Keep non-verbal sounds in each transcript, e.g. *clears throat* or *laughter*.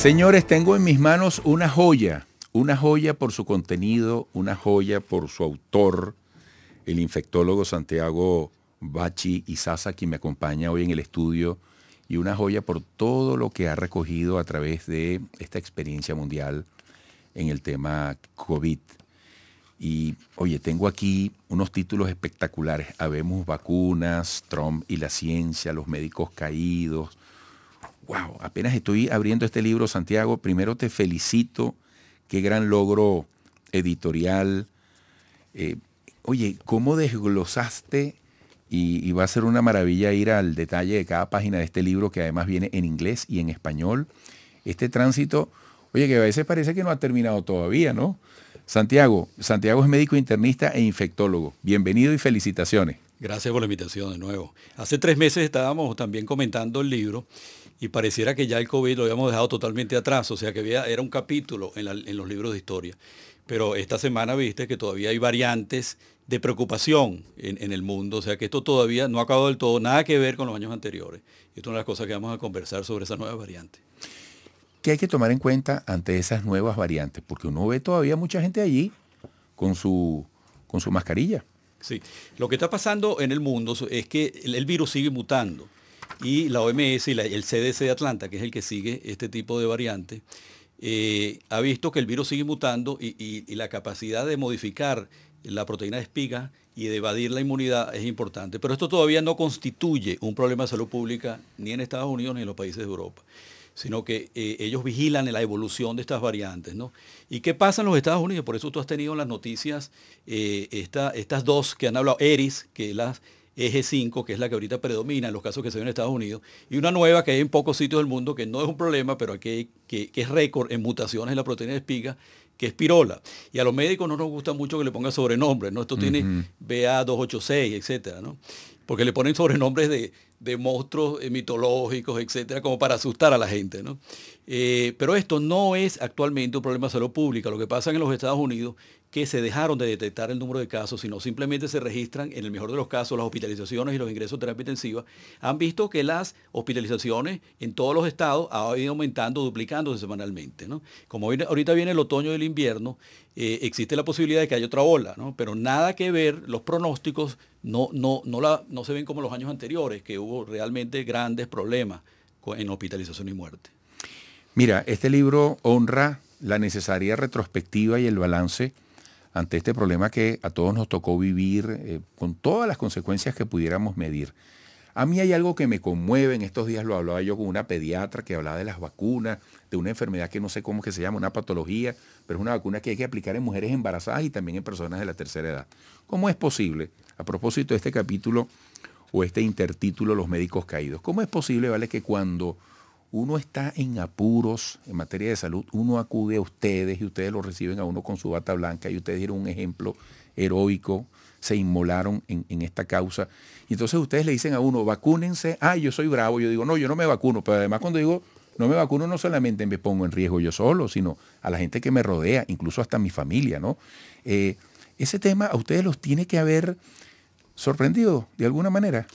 Señores, tengo en mis manos una joya, una joya por su contenido, una joya por su autor, el infectólogo Santiago Bachi Izaza, quien me acompaña hoy en el estudio, y una joya por todo lo que ha recogido a través de esta experiencia mundial en el tema COVID. Y oye, tengo aquí unos títulos espectaculares. Habemos vacunas, Trump y la ciencia, los médicos caídos, wow, apenas estoy abriendo este libro, Santiago, primero te felicito, qué gran logro editorial. Eh, oye, ¿cómo desglosaste? Y, y, va a ser una maravilla ir al detalle de cada página de este libro que además viene en inglés y en español. Este tránsito, oye, que a veces parece que no ha terminado todavía, ¿no? Santiago, Santiago es médico internista e infectólogo. Bienvenido y felicitaciones. Gracias por la invitación de nuevo. Hace tres meses estábamos también comentando el libro y pareciera que ya el COVID lo habíamos dejado totalmente atrás, o sea que era un capítulo en, los libros de historia. Pero esta semana viste que todavía hay variantes de preocupación en, el mundo, o sea que esto todavía no ha acabado del todo, nada que ver con los años anteriores. Esto es una de las cosas que vamos a conversar sobre esas nuevas variantes. ¿Qué hay que tomar en cuenta ante esas nuevas variantes? Porque uno ve todavía mucha gente allí con su, con su mascarilla. Sí, lo que está pasando en el mundo es que el virus sigue mutando y la OMS y el CDC de Atlanta, que es el que sigue este tipo de variantes, eh, ha visto que el virus sigue mutando y, la capacidad de modificar la proteína de espiga y de evadir la inmunidad es importante. Pero esto todavía no constituye un problema de salud pública ni en Estados Unidos ni en los países de Europa, sino que eh, ellos vigilan la evolución de estas variantes. ¿no? ¿Y qué pasa en los Estados Unidos? Por eso tú has tenido en las noticias eh, estas dos que han hablado, ERIS, que las eje 5, que es la que ahorita predomina en los casos que se ven en Estados Unidos, y una nueva que hay en pocos sitios del mundo, que no es un problema, pero aquí, que, es récord en mutaciones en la proteína de espiga, que es pirola. Y a los médicos no nos gusta mucho que le pongan sobrenombres, ¿no? Esto tiene BA286, etcétera, ¿no? Porque le ponen sobrenombres de de monstruos eh, mitológicos, etcétera, como para asustar a la gente. ¿no? Eh, pero esto no es actualmente un problema de salud pública. Lo que pasa en los Estados Unidos que se dejaron de detectar el número de casos, sino simplemente se registran, en el mejor de los casos, las hospitalizaciones y los ingresos de terapia intensiva, han visto que las hospitalizaciones en todos los estados han ido aumentando, duplicándose semanalmente. Como ahorita viene el otoño y el invierno, eh, existe la posibilidad de que haya otra ola, ¿no? pero nada que ver, los pronósticos no, no, no, la, no se ven como los años anteriores, que hubo realmente grandes problemas en hospitalización y muerte. Mira, este libro honra la necesaria retrospectiva y el balance ante este problema que a todos nos tocó vivir eh, con todas las consecuencias que pudiéramos medir. A mí hay algo que me conmueve, en estos días lo hablaba yo con una pediatra que hablaba de las vacunas, de una enfermedad que no sé cómo que se llama, una patología, pero es una vacuna que hay que aplicar en mujeres embarazadas y también en personas de la tercera edad. ¿Cómo es posible, a propósito de este capítulo o este intertítulo Los médicos caídos. ¿Cómo es posible, vale, que cuando uno está en apuros en materia de salud, uno acude a ustedes y ustedes lo reciben a uno con su bata blanca y ustedes dieron un ejemplo heroico, se inmolaron en, esta causa. Y entonces ustedes le dicen a uno, vacúnense, ah, yo soy bravo, yo digo, no, yo no me vacuno, pero además cuando digo, no me vacuno, no solamente me pongo en riesgo yo solo, sino a la gente que me rodea, incluso hasta mi familia, ¿no? Eh, ese tema a ustedes los tiene que haber sorprendido de alguna manera.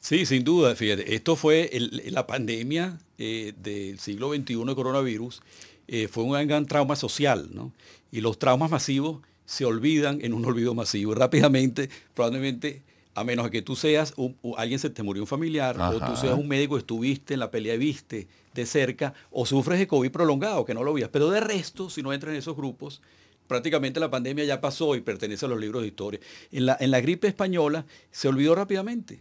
Sí, sin duda, fíjate, esto fue la pandemia eh, del siglo XXI, coronavirus, eh, fue un gran trauma social, ¿no? Y los traumas masivos se olvidan en un olvido masivo. Rápidamente, probablemente, a menos que tú seas, alguien se te murió un familiar, o tú seas un médico, estuviste en la pelea, viste de cerca, o sufres de COVID prolongado, que no lo vías, Pero de resto, si no entras en esos grupos, prácticamente la pandemia ya pasó y pertenece a los libros de historia. En la, en la gripe española se olvidó rápidamente.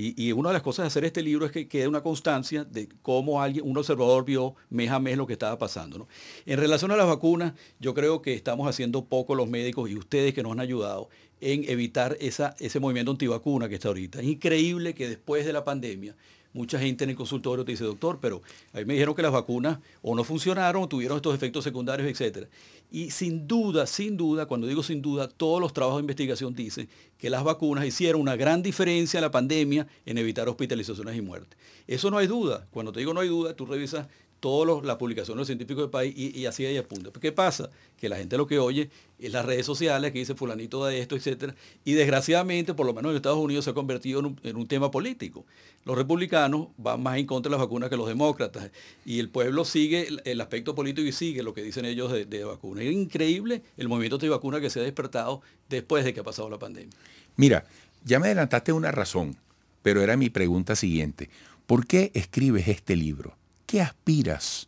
Y, una de las cosas de hacer este libro es que quede una constancia de cómo alguien, un observador vio mes a mes lo que estaba pasando. En relación a las vacunas, yo creo que estamos haciendo poco los médicos y ustedes que nos han ayudado en evitar esa, ese movimiento antivacuna que está ahorita. Es increíble que después de la pandemia Mucha gente en el consultorio te dice, doctor, pero a mí me dijeron que las vacunas o no funcionaron o tuvieron estos efectos secundarios, etc. Y sin duda, sin duda, cuando digo sin duda, todos los trabajos de investigación dicen que las vacunas hicieron una gran diferencia en la pandemia en evitar hospitalizaciones y muertes. Eso no hay duda. Cuando te digo no hay duda, tú revisas todas las publicaciones de los científicos del país y, y así ahí apunta. ¿Qué pasa? Que la gente lo que oye es las redes sociales que dice fulanito de esto, etcétera. Y desgraciadamente, por lo menos en Estados Unidos, se ha convertido en un, tema político. Los republicanos van más en contra de las vacunas que los demócratas. Y el pueblo sigue el, aspecto político y sigue lo que dicen ellos de, vacunas. Es increíble el movimiento de vacunas que se ha despertado después de que ha pasado la pandemia. Mira, ya me adelantaste una razón, pero era mi pregunta siguiente. ¿Por qué escribes este libro? qué aspiras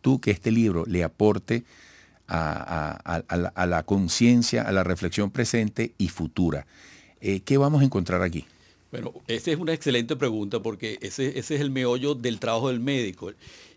tú que este libro le aporte a, la, conciencia, a la reflexión presente y futura? Eh, ¿Qué vamos a encontrar aquí? Bueno, esa es una excelente pregunta porque ese, es el meollo del trabajo del médico.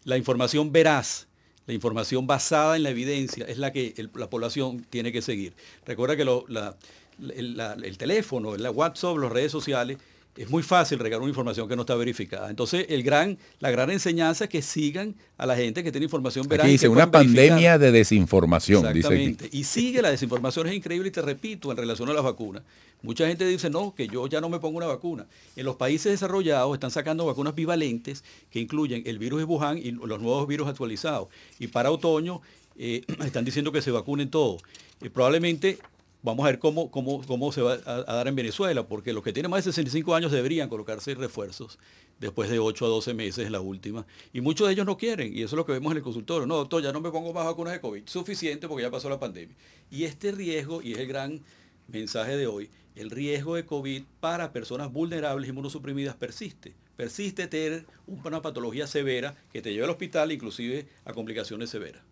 La información veraz, la información basada en la evidencia es la que la población tiene que seguir. Recuerda que el, el teléfono, la WhatsApp, las redes sociales es muy fácil regar una información que no está verificada. Entonces, el gran, la gran enseñanza es que sigan a la gente que tiene información veraz. dice una pandemia de desinformación. Exactamente. Dice Y sigue la desinformación, es increíble, y te repito, en relación a las vacunas. Mucha gente dice, no, que yo ya no me pongo una vacuna. En los países desarrollados están sacando vacunas bivalentes que incluyen el virus de Wuhan y los nuevos virus actualizados. Y para otoño eh, *clears throat* están diciendo que se vacunen todos. Eh, probablemente Vamos a ver cómo, cómo, se va a, dar en Venezuela, porque los que tienen más de 65 años deberían colocarse refuerzos después de 8 a 12 meses en la última. Y muchos de ellos no quieren, y eso es lo que vemos en el consultorio. No, doctor, ya no me pongo más vacunas de COVID. Suficiente porque ya pasó la pandemia. Y este riesgo, y es el gran mensaje de hoy, el riesgo de COVID para personas vulnerables inmunosuprimidas persiste. Persiste tener una patología severa que te lleva al hospital, inclusive a complicaciones severas.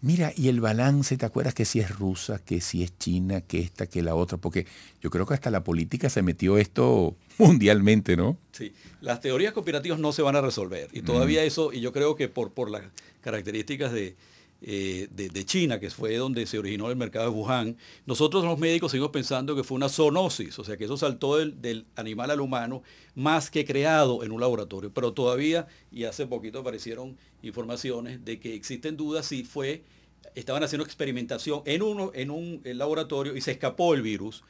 Mira, y el balance, ¿te acuerdas que si es rusa, que si es china, que esta, que la otra? Porque yo creo que hasta la política se metió esto *laughs* mundialmente, ¿no? Sí, las teorías cooperativas no se van a resolver. Y todavía mm. eso, y yo creo que por, por las características de, eh, de, China, que fue donde se originó el mercado de Wuhan, nosotros los médicos seguimos pensando que fue una zoonosis, o sea que eso saltó del, animal al humano más que creado en un laboratorio. Pero todavía, y hace poquito aparecieron informaciones de que existen dudas si fue, estaban haciendo experimentación en, en un laboratorio y se escapó el virus.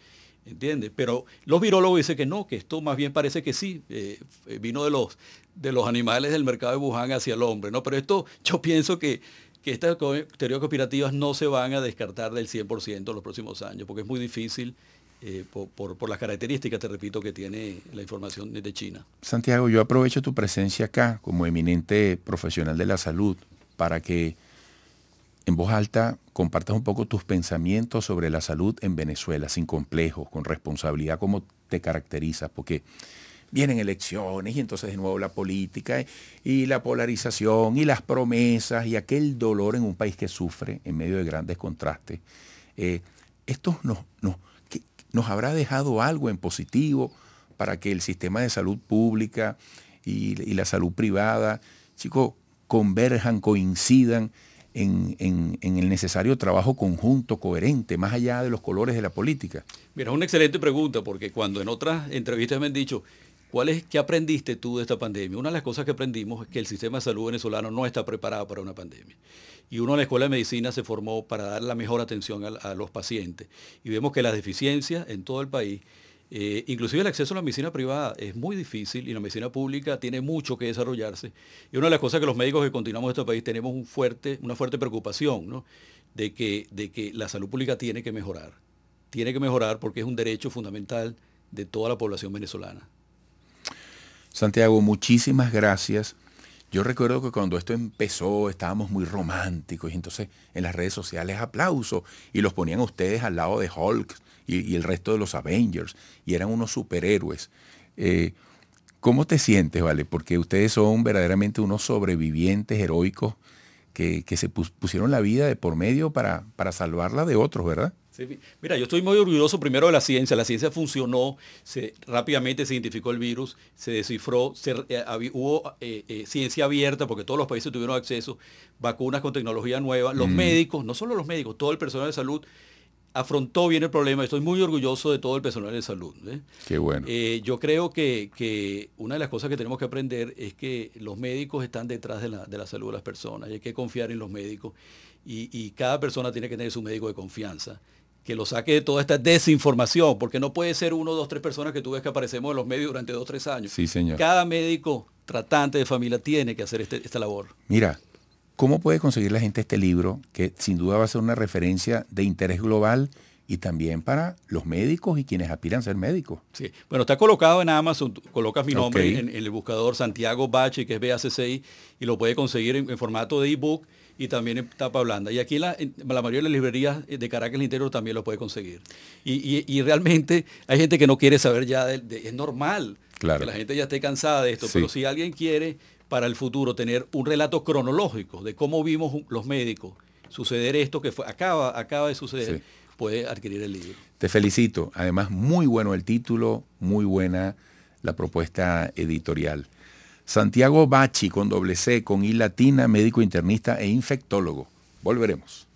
¿Entiendes? Pero los virólogos dicen que no, que esto más bien parece que sí, eh, vino de los, de los animales del mercado de Wuhan hacia el hombre, ¿no? Pero esto yo pienso que que estas teorías cooperativas no se van a descartar del 100% en los próximos años, porque es muy difícil eh, por, las características, te repito, que tiene la información de China. Santiago, yo aprovecho tu presencia acá como eminente profesional de la salud para que en voz alta compartas un poco tus pensamientos sobre la salud en Venezuela, sin complejos, con responsabilidad como te caracterizas, porque vienen elecciones y entonces de nuevo la política y la polarización y las promesas y aquel dolor en un país que sufre en medio de grandes contrastes. Eh, esto nos, nos, nos habrá dejado algo en positivo para que el sistema de salud pública y, la salud privada, chicos, converjan, coincidan en, el necesario trabajo conjunto, coherente, más allá de los colores de la política? Mira, es una excelente pregunta, porque cuando en otras entrevistas me han dicho, ¿Cuál es, ¿Qué aprendiste tú de esta pandemia? Una de las cosas que aprendimos es que el sistema de salud venezolano no está preparado para una pandemia. Y uno en la Escuela de Medicina se formó para dar la mejor atención a, los pacientes. Y vemos que las deficiencias en todo el país, eh, inclusive el acceso a la medicina privada es muy difícil y la medicina pública tiene mucho que desarrollarse. Y una de las cosas que los médicos que continuamos en este país tenemos una fuerte preocupación de que la salud pública tiene que mejorar. Tiene que mejorar porque es un derecho fundamental de toda la población venezolana. Santiago, muchísimas gracias. Yo recuerdo que cuando esto empezó estábamos muy románticos y entonces en las redes sociales aplauso y los ponían ustedes al lado de Hulk y, el resto de los Avengers y eran unos superhéroes. Eh, ¿Cómo te sientes, Vale? Porque ustedes son verdaderamente unos sobrevivientes heroicos que, se pusieron la vida de por medio para, para salvarla de otros, ¿verdad? mira, yo estoy muy orgulloso primero de la ciencia. La ciencia funcionó, se, rápidamente se identificó el virus, se descifró, eh, hubo eh, eh, ciencia abierta porque todos los países tuvieron acceso, vacunas con tecnología nueva. Los médicos, no solo los médicos, todo el personal de salud afrontó bien el problema. Estoy muy orgulloso de todo el personal de salud. Qué bueno. yo creo que, una de las cosas que tenemos que aprender es que los médicos están detrás de la, salud de las personas hay que confiar en los médicos. Y, y cada persona tiene que tener su médico de confianza que lo saque de toda esta desinformación, porque no puede ser uno, dos, tres personas que tú ves que aparecemos en los medios durante dos, tres años. Sí, señor. Cada médico tratante de familia tiene que hacer este, esta labor. Mira, ¿cómo puede conseguir la gente este libro que sin duda va a ser una referencia de interés global? y también para los médicos y quienes aspiran a ser médicos. Sí, bueno, está colocado en Amazon, colocas mi nombre en, el buscador Santiago Bache, que es BACCI, y lo puede conseguir en, formato de ebook y también en tapa blanda. Y aquí la, la mayoría de las librerías eh, de Caracas el interior también lo puede conseguir. Y, realmente hay gente que no quiere saber ya, es normal que la gente ya esté cansada de esto, pero si alguien quiere para el futuro tener un relato cronológico de cómo vimos los médicos suceder esto que acaba, acaba de suceder, puede adquirir el libro. Te felicito. Además, muy bueno el título, muy buena la propuesta editorial. Santiago Bachi, con doble C, con I latina, médico internista e infectólogo. Volveremos.